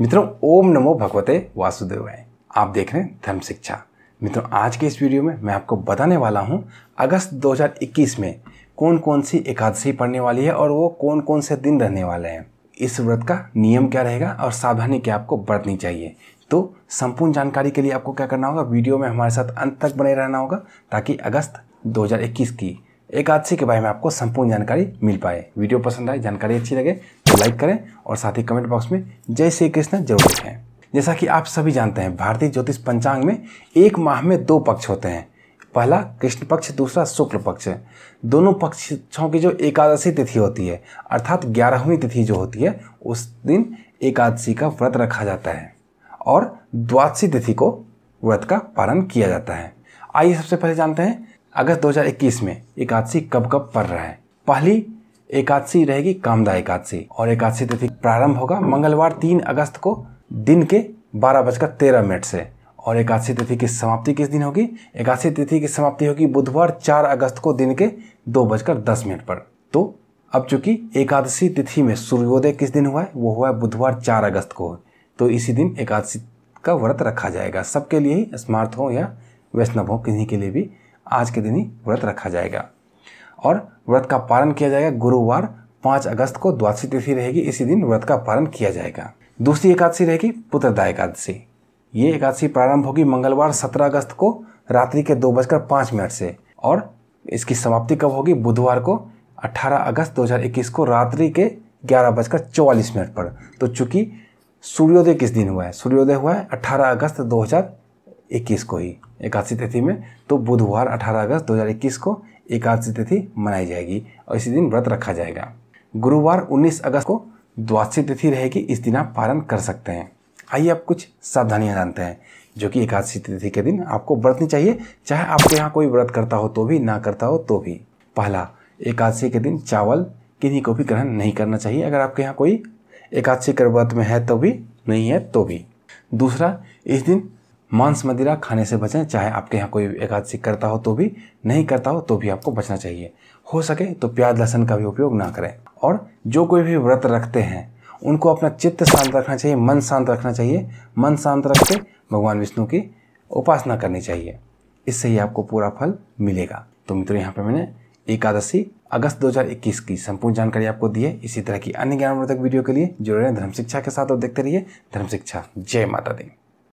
मित्रों ओम नमो भगवते वासुदेवाय आप देख रहे हैं धर्म शिक्षा मित्रों आज के इस वीडियो में मैं आपको बताने वाला हूं अगस्त 2021 में कौन कौन सी एकादशी पड़ने वाली है और वो कौन कौन से दिन रहने वाले हैं इस व्रत का नियम क्या रहेगा और सावधानी क्या आपको बरतनी चाहिए तो संपूर्ण जानकारी के लिए आपको क्या करना होगा वीडियो में हमारे साथ अंत तक बने रहना होगा ताकि अगस्त 2021 की एकादशी के बारे में आपको संपूर्ण जानकारी मिल पाए वीडियो पसंद आए जानकारी अच्छी लगे तो लाइक करें और साथ ही कमेंट बॉक्स में जय श्री कृष्ण जरूर लिखें जैसा कि आप सभी जानते हैं भारतीय ज्योतिष पंचांग में एक माह में दो पक्ष होते हैं पहला कृष्ण पक्ष दूसरा शुक्ल पक्ष दोनों पक्षों की जो एकादशी तिथि होती है अर्थात ग्यारहवीं तिथि जो होती है उस दिन एकादशी का व्रत रखा जाता है और द्वादशी तिथि को व्रत का पालन किया जाता है आइए सबसे पहले जानते हैं अगस्त 2021 में एकादशी कब कब पड़ रहा है पहली एकादशी रहेगी कामदा एकादशी और एकादशी तिथि प्रारंभ होगा मंगलवार तीन अगस्त को दिन के बारह बजकर तेरह मिनट से और एकादशी तिथि की समाप्ति किस दिन होगी एकादशी तिथि की समाप्ति होगी बुधवार चार अगस्त को दिन के दो बजकर दस मिनट पर तो अब चूंकि एकादशी तिथि में सूर्योदय किस दिन हुआ है वो हुआ है बुधवार चार अगस्त को तो इसी दिन एकादशी का व्रत रखा जाएगा सबके लिए ही स्मार्थ हो या वैष्णव हो किन्हीं के लिए भी आज के दिन ही व्रत रखा जाएगा और व्रत का पालन किया जाएगा गुरुवार पाँच अगस्त को द्वादशी तिथि रहेगी इसी दिन व्रत का पालन किया जाएगा दूसरी एकादशी रहेगी पुत्रदा एकादशी ये एकादशी प्रारंभ होगी मंगलवार सत्रह अगस्त को रात्रि के दो बजकर पाँच मिनट से और इसकी समाप्ति कब होगी बुधवार को अठारह अगस्त इक्कीस को रात्रि के ग्यारह बजकर चौवालीस मिनट पर तो चूंकि सूर्योदय किस दिन हुआ है सूर्योदय हुआ है अट्ठारह अगस्त हजार इक्कीस को ही एकादशी तिथि में तो बुधवार 18 अगस्त 2021 को एकादशी तिथि मनाई जाएगी और इसी दिन व्रत रखा जाएगा गुरुवार 19 अगस्त को द्वादशी तिथि रहेगी इस दिन आप पालन कर सकते हैं आइए आप कुछ सावधानियां जानते हैं जो कि एकादशी तिथि के दिन आपको व्रतनी चाहिए चाहे आपके यहाँ कोई व्रत करता हो तो भी ना करता हो तो भी पहला एकादशी के दिन चावल किन्हीं को भी ग्रहण नहीं करना चाहिए अगर आपके यहाँ कोई एकादशी कर व्रत में है तो भी नहीं है तो भी दूसरा इस दिन मांस मदिरा खाने से बचें चाहे आपके यहाँ कोई एकादशी करता हो तो भी नहीं करता हो तो भी आपको बचना चाहिए हो सके तो प्याज लहसन का भी उपयोग ना करें और जो कोई भी व्रत रखते हैं उनको अपना चित्त शांत रखना चाहिए मन शांत रखना चाहिए मन शांत रख के भगवान विष्णु की उपासना करनी चाहिए इससे ही आपको पूरा फल मिलेगा तो मित्रों यहाँ पर मैंने एकादशी अगस्त 2021 की संपूर्ण जानकारी आपको दी है इसी तरह की अन्य ज्ञानवर्धक वीडियो के लिए जुड़े रहें धर्म शिक्षा के साथ और देखते रहिए धर्म शिक्षा जय माता दी